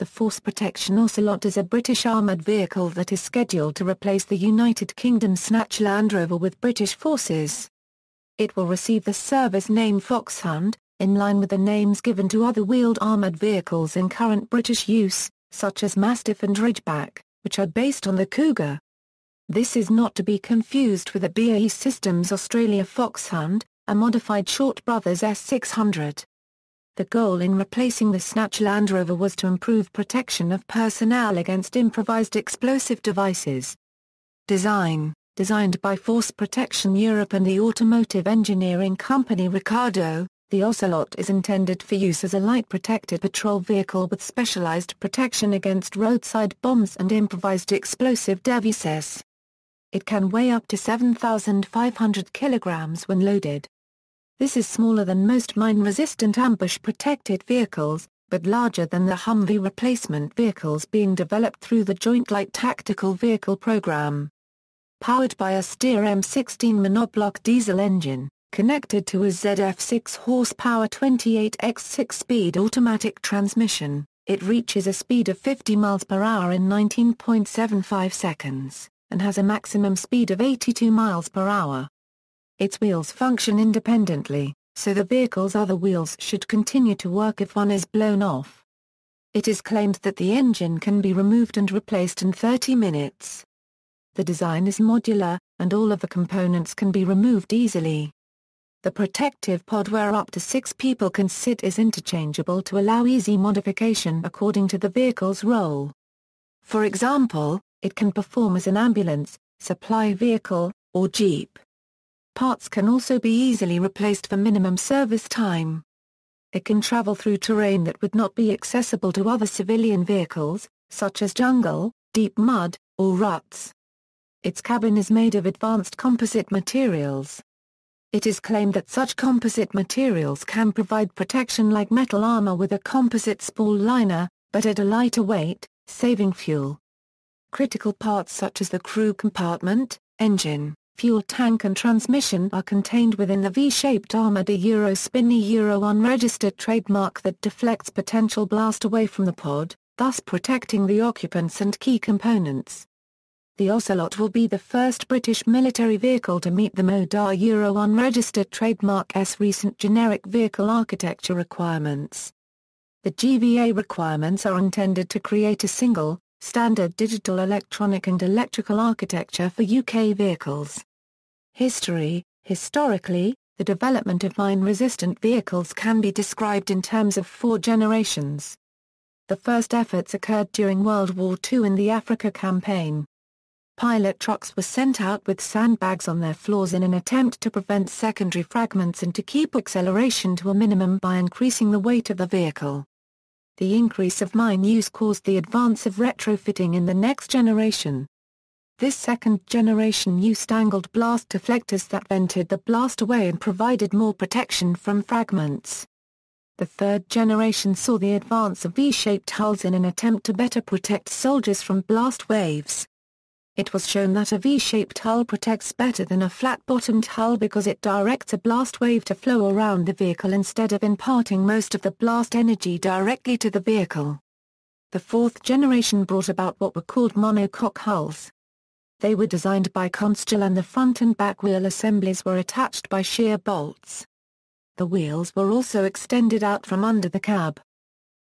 The Force Protection Ocelot is a British armoured vehicle that is scheduled to replace the United Kingdom Snatch Land Rover with British forces. It will receive the service name Foxhound, in line with the names given to other wheeled armoured vehicles in current British use, such as Mastiff and Ridgeback, which are based on the Cougar. This is not to be confused with the BAE Systems Australia Foxhound, a modified Short Brothers S600. The goal in replacing the Snatch Land Rover was to improve protection of personnel against improvised explosive devices. Design Designed by Force Protection Europe and the automotive engineering company Ricardo, the Ocelot is intended for use as a light protected patrol vehicle with specialized protection against roadside bombs and improvised explosive devices. It can weigh up to 7,500 kilograms when loaded. This is smaller than most mine-resistant ambush-protected vehicles, but larger than the Humvee replacement vehicles being developed through the Joint Light Tactical Vehicle Program. Powered by a Steer M16 monoblock diesel engine, connected to a ZF6 horsepower 28x6 speed automatic transmission, it reaches a speed of 50 miles per hour in 19.75 seconds, and has a maximum speed of 82 miles per hour its wheels function independently, so the vehicle's other wheels should continue to work if one is blown off. It is claimed that the engine can be removed and replaced in 30 minutes. The design is modular, and all of the components can be removed easily. The protective pod where up to six people can sit is interchangeable to allow easy modification according to the vehicle's role. For example, it can perform as an ambulance, supply vehicle, or jeep parts can also be easily replaced for minimum service time. It can travel through terrain that would not be accessible to other civilian vehicles, such as jungle, deep mud, or ruts. Its cabin is made of advanced composite materials. It is claimed that such composite materials can provide protection like metal armor with a composite spool liner, but at a lighter weight, saving fuel. Critical parts such as the crew compartment, engine, fuel tank and transmission are contained within the V-shaped armored Euro Spinny Euro unregistered trademark that deflects potential blast away from the pod, thus protecting the occupants and key components. The Ocelot will be the first British military vehicle to meet the MODAR Euro unregistered trademark's recent generic vehicle architecture requirements. The GVA requirements are intended to create a single, standard digital electronic and electrical architecture for UK vehicles. History Historically, the development of mine-resistant vehicles can be described in terms of four generations. The first efforts occurred during World War II in the Africa campaign. Pilot trucks were sent out with sandbags on their floors in an attempt to prevent secondary fragments and to keep acceleration to a minimum by increasing the weight of the vehicle. The increase of mine use caused the advance of retrofitting in the next generation. This second-generation used angled blast deflectors that vented the blast away and provided more protection from fragments. The third generation saw the advance of V-shaped hulls in an attempt to better protect soldiers from blast waves. It was shown that a V-shaped hull protects better than a flat-bottomed hull because it directs a blast wave to flow around the vehicle instead of imparting most of the blast energy directly to the vehicle. The fourth generation brought about what were called monocoque hulls. They were designed by Constell and the front and back wheel assemblies were attached by shear bolts. The wheels were also extended out from under the cab.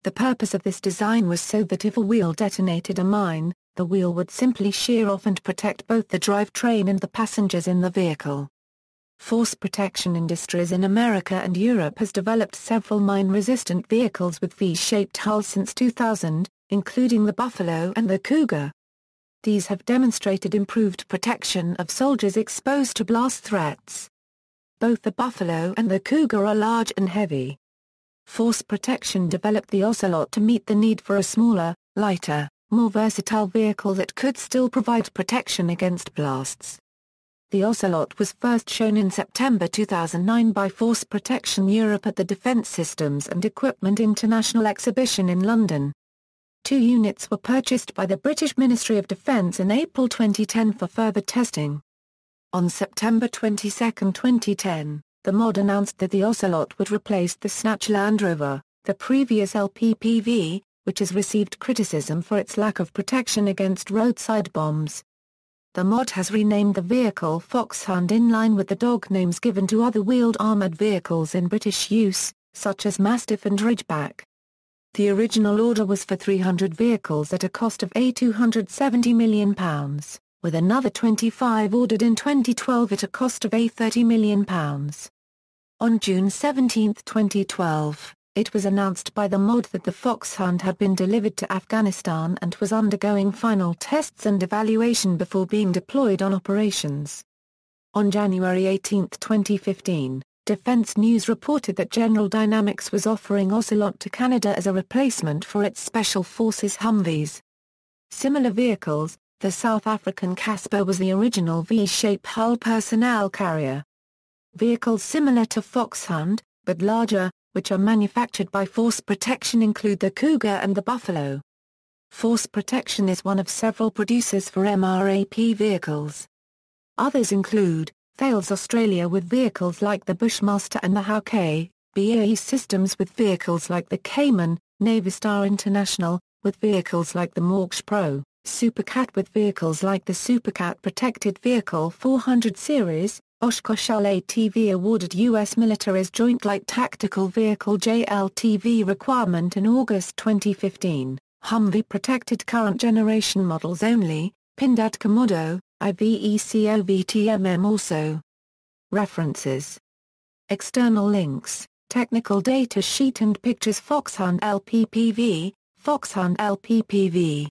The purpose of this design was so that if a wheel detonated a mine, the wheel would simply shear off and protect both the drivetrain and the passengers in the vehicle. Force protection industries in America and Europe has developed several mine-resistant vehicles with V-shaped hulls since 2000, including the Buffalo and the Cougar these have demonstrated improved protection of soldiers exposed to blast threats. Both the buffalo and the cougar are large and heavy. Force protection developed the ocelot to meet the need for a smaller, lighter, more versatile vehicle that could still provide protection against blasts. The Ocelot was first shown in September 2009 by Force Protection Europe at the Defence Systems and Equipment International Exhibition in London two units were purchased by the British Ministry of Defence in April 2010 for further testing. On September 22, 2010, the mod announced that the Ocelot would replace the Snatch Land Rover, the previous LPPV, which has received criticism for its lack of protection against roadside bombs. The mod has renamed the vehicle Foxhound in line with the dog names given to other wheeled armoured vehicles in British use, such as Mastiff and Ridgeback. The original order was for 300 vehicles at a cost of A270 million pounds, with another 25 ordered in 2012 at a cost of A30 million pounds. On June 17, 2012, it was announced by the MOD that the Foxhound had been delivered to Afghanistan and was undergoing final tests and evaluation before being deployed on operations. On January 18, 2015, Defense News reported that General Dynamics was offering Ocelot to Canada as a replacement for its Special Forces Humvees. Similar vehicles, the South African Casper was the original V-shape hull personnel carrier. Vehicles similar to Foxhound, but larger, which are manufactured by Force Protection include the Cougar and the Buffalo. Force Protection is one of several producers for MRAP vehicles. Others include, Fails Australia with vehicles like the Bushmaster and the Hawkei, BAE Systems with vehicles like the Cayman, Navistar International, with vehicles like the Morgs Pro, Supercat with vehicles like the Supercat Protected Vehicle 400 Series, Oshkosh LATV awarded U.S. military's Joint Light Tactical Vehicle JLTV requirement in August 2015, Humvee protected current generation models only, Pindad Komodo, I V E C O V T M M also. References. External links, technical data sheet and pictures Foxhound LPPV, Foxhound LPPV.